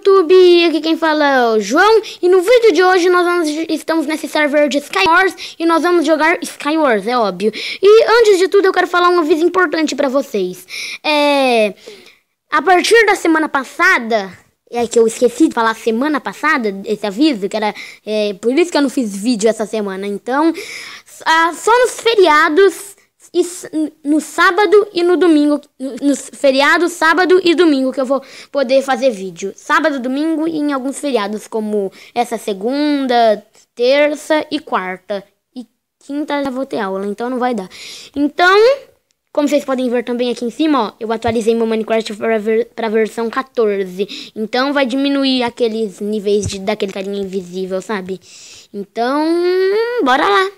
YouTube, aqui quem fala é o João E no vídeo de hoje nós vamos, estamos nesse server de Sky Wars E nós vamos jogar Sky Wars, é óbvio E antes de tudo eu quero falar um aviso importante pra vocês É... A partir da semana passada... É que eu esqueci de falar semana passada, esse aviso, que era... É, por isso que eu não fiz vídeo essa semana Então, a, ah, só nos feriados e no sábado e no domingo, nos feriados sábado e domingo que eu vou poder fazer vídeo. Sábado, domingo e em alguns feriados como essa segunda, terça e quarta. E quinta já vou ter aula, então não vai dar. Então, como vocês podem ver também aqui em cima, ó, eu atualizei meu Minecraft para ver, pra versão 14. Então vai diminuir aqueles níveis de, daquele carinha invisível, sabe? Então, bora lá!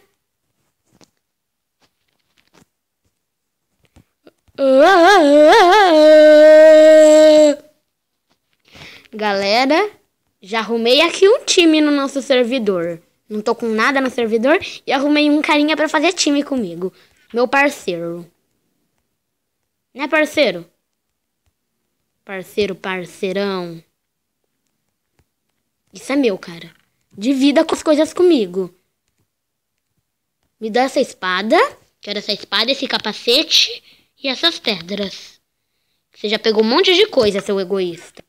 Galera, já arrumei aqui um time no nosso servidor. Não tô com nada no servidor e arrumei um carinha para fazer time comigo. Meu parceiro. Né, parceiro? Parceiro, parceirão. Isso é meu, cara. Divida com as coisas comigo. Me dá essa espada. Quero essa espada, esse capacete. E essas pedras? Você já pegou um monte de coisa, seu egoísta.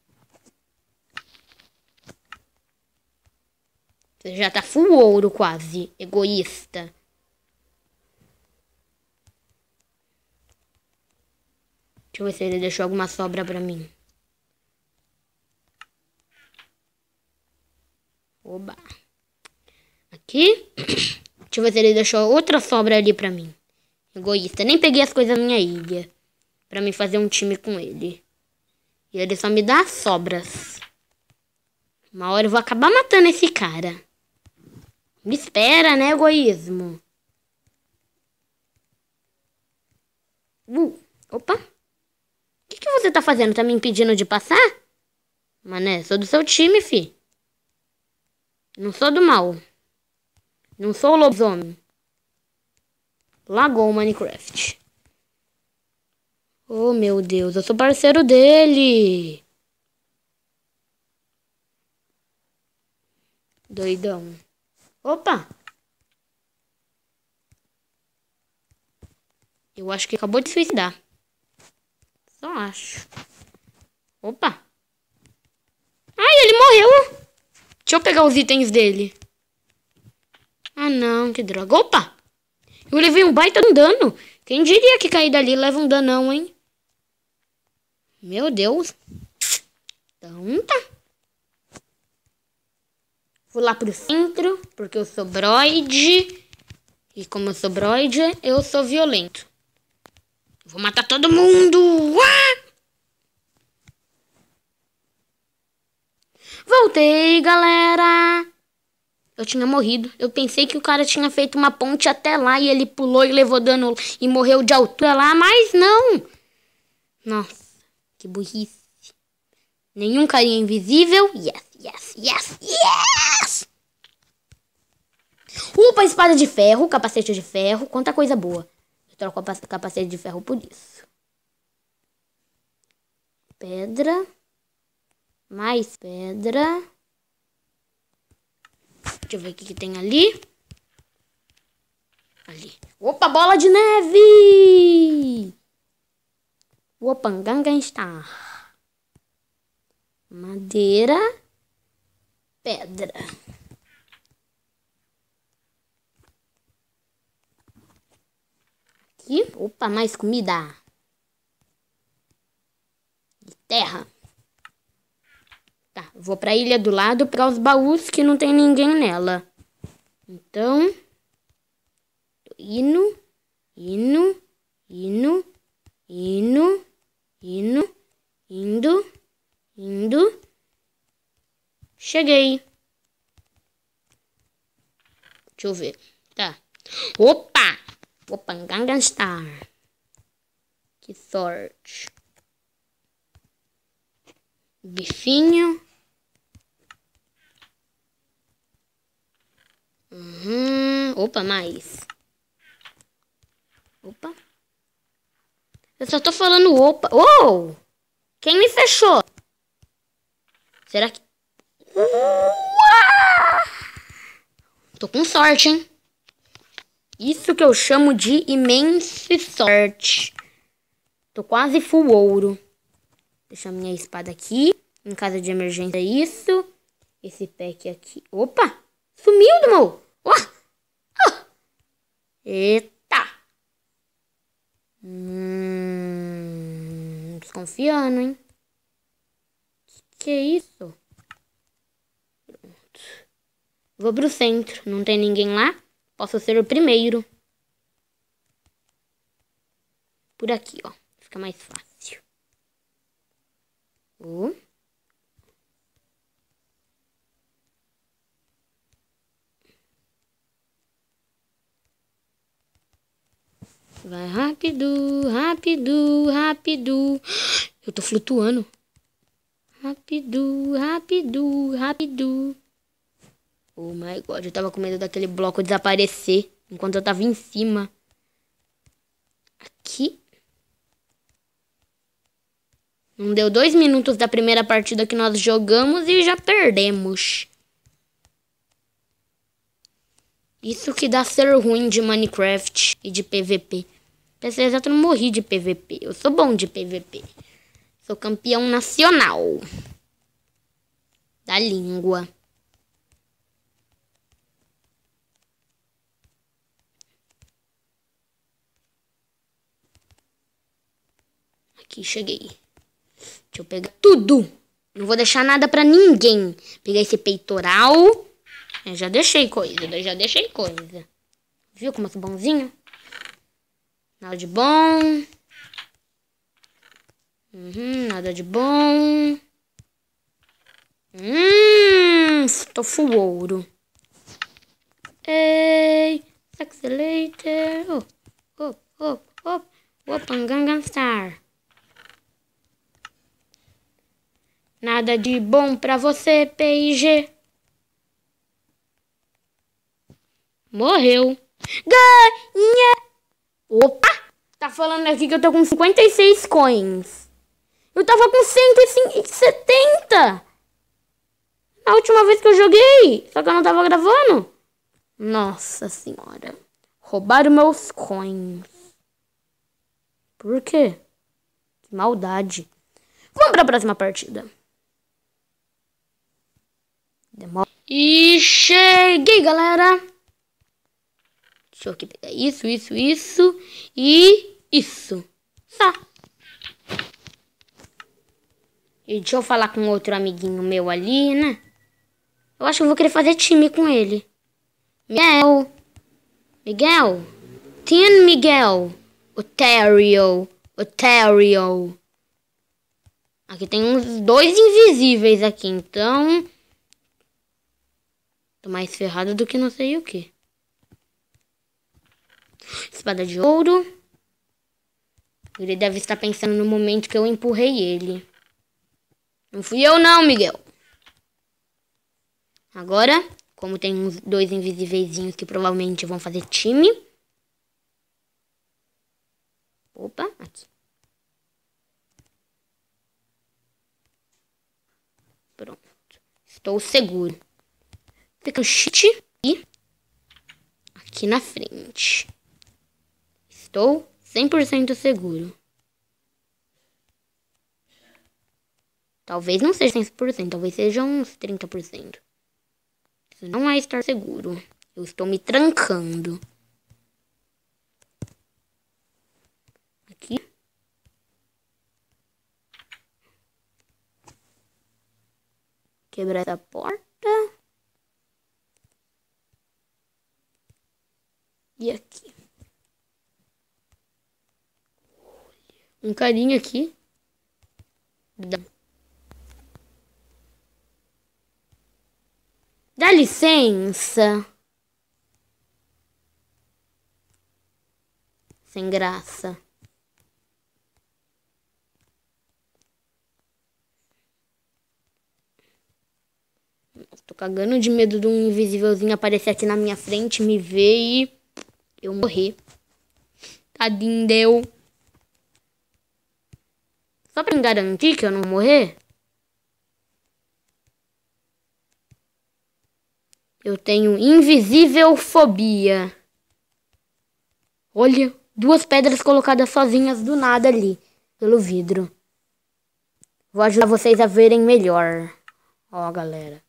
Você já tá full ouro quase, egoísta. Deixa eu ver se ele deixou alguma sobra pra mim. Oba. Aqui. Deixa eu ver se ele deixou outra sobra ali pra mim. Egoísta. Nem peguei as coisas da minha ilha. Pra me fazer um time com ele. E ele só me dá as sobras. Uma hora eu vou acabar matando esse cara. Me espera, né, egoísmo? Uh, opa. O que, que você tá fazendo? Tá me impedindo de passar? Mané, sou do seu time, fi. Não sou do mal. Não sou o lobisomem. Lagou o Minecraft. Oh, meu Deus, eu sou parceiro dele. Doidão. Opa! Eu acho que acabou de suicidar. Só acho. Opa! Ai, ele morreu! Deixa eu pegar os itens dele. Ah, não, que droga. Opa! Eu levei um baita um dano. Quem diria que cair dali leva um danão, hein? Meu Deus. Então tá. Vou lá pro centro, porque eu sou broide. E como eu sou broide, eu sou violento. Vou matar todo mundo! Ah! Voltei, galera! Eu tinha morrido. Eu pensei que o cara tinha feito uma ponte até lá e ele pulou e levou dano e morreu de altura lá, mas não. Nossa, que burrice. Nenhum carinha invisível. Yes, yes, yes, yes! Upa, espada de ferro, capacete de ferro, quanta coisa boa. Eu troco o capacete de ferro por isso. Pedra. Mais pedra. Deixa eu ver o que, que tem ali. Ali. Opa, bola de neve! Opa, está. Madeira. Pedra. Aqui. Opa, mais comida. Vou pra ilha do lado para os baús que não tem ninguém nela. Então. indo, indo, indo, indo, indo, indo, indo. Cheguei. Deixa eu ver. Tá. Opa! Opa, Gangnam Star. Que sorte. Bifinho. Uhum. Opa, mais. Opa. Eu só tô falando opa. Uou! Quem me fechou? Será que... Uau! Tô com sorte, hein? Isso que eu chamo de imensa sorte. Tô quase full ouro. Deixa a minha espada aqui. Em caso de emergência, isso. Esse pack aqui. Opa! Sumiu do meu! Eita! Hum, desconfiando, hein? Que, que é isso? Pronto. Vou pro centro. Não tem ninguém lá? Posso ser o primeiro. Por aqui, ó. Fica mais fácil. Oh. Vai rápido, rápido, rápido. Eu tô flutuando. Rápido, rápido, rápido. Oh my god, eu tava com medo daquele bloco desaparecer enquanto eu tava em cima. Aqui. Não deu dois minutos da primeira partida que nós jogamos e já perdemos. Isso que dá ser ruim de Minecraft e de PVP. Pra ser exato, eu não morri de PVP. Eu sou bom de PVP. Sou campeão nacional. Da língua. Aqui, cheguei. Deixa eu pegar tudo. Não vou deixar nada pra ninguém. Pegar esse peitoral. Eu já deixei coisa, já deixei coisa. Viu como eu sou bonzinho? Nada de bom. Uhum, nada de bom. Hum, tô full ouro. Ei, accelerator. Oh, oh, oh, oh. Opa, Gangnam Star. Nada de bom pra você, pig Morreu. Ganha! Opa! Tá falando aqui que eu tô com 56 coins. Eu tava com 170! Na última vez que eu joguei, só que eu não tava gravando. Nossa senhora. Roubaram meus coins. Por quê? Que maldade. Vamos pra próxima partida. Demora. E cheguei, galera. Deixa eu aqui pegar isso, isso, isso e isso. Só. E deixa eu falar com outro amiguinho meu ali, né? Eu acho que eu vou querer fazer time com ele. Miguel. Miguel. Tim Miguel. Otário. Otário. Aqui tem uns dois invisíveis aqui, então... Tô mais ferrado do que não sei o que. Espada de ouro. Ele deve estar pensando no momento que eu empurrei ele. Não fui eu não, Miguel. Agora, como tem uns dois invisíveis que provavelmente vão fazer time. Opa, aqui. Pronto. Estou seguro. Fica um cheat e aqui na frente. Estou 100% seguro. Talvez não seja 100%, talvez seja uns 30%. Isso não é estar seguro. Eu estou me trancando. Aqui. Quebrar essa porta. E aqui. um carinho aqui. Dá, Dá licença. Sem graça. Tô cagando de medo de um invisívelzinho aparecer aqui na minha frente, me ver e eu morrer. Tadinho, deu. Só pra me garantir que eu não morrer. Eu tenho invisível fobia. Olha, duas pedras colocadas sozinhas do nada ali, pelo vidro. Vou ajudar vocês a verem melhor. Ó, galera.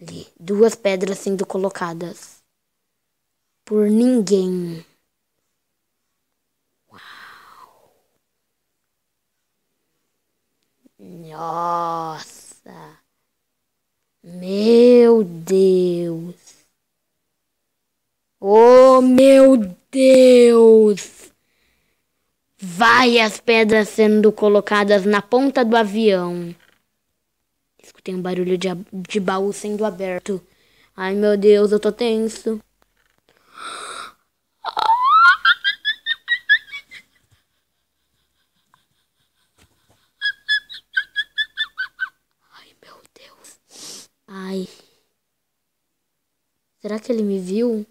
Ali, duas pedras sendo colocadas. Por ninguém. Nossa! Meu Deus! Oh, meu Deus! Vai as pedras sendo colocadas na ponta do avião. Escutei um barulho de, de baú sendo aberto. Ai, meu Deus, eu tô tenso. Será que ele me viu?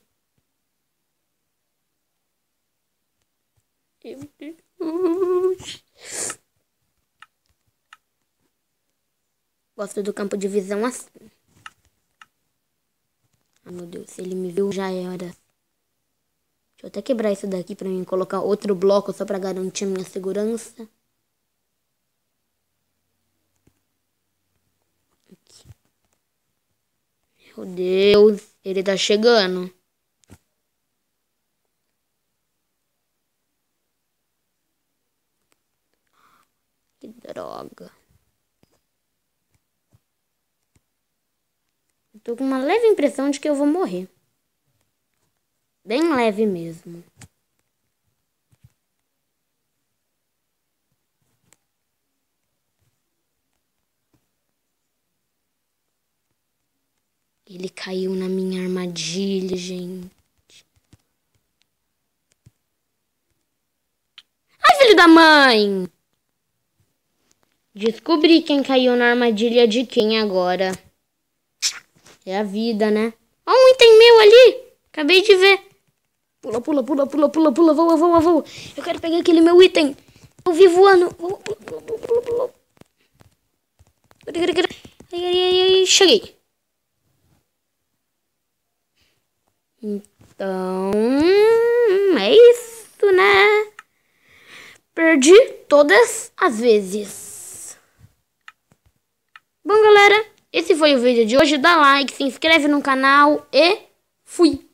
Meu Deus. Gosto do campo de visão assim. Ah, meu Deus, se ele me viu, já era. Deixa eu até quebrar isso daqui pra mim colocar outro bloco só pra garantir minha segurança. Meu Deus, ele tá chegando. Que droga. tô com uma leve impressão de que eu vou morrer. Bem leve mesmo. Ele caiu na minha armadilha, gente. Ai, filho da mãe! Descobri quem caiu na armadilha de quem agora. É a vida, né? Ó, um item meu ali! Acabei de ver. Pula, pula, pula, pula, pula, pula, voa, voa, voa. Eu quero pegar aquele meu item. Eu vi voando. Pula, pula, pula, pula, pula. Cheguei. Então, é isso, né? Perdi todas as vezes. Bom, galera, esse foi o vídeo de hoje. Dá like, se inscreve no canal e fui!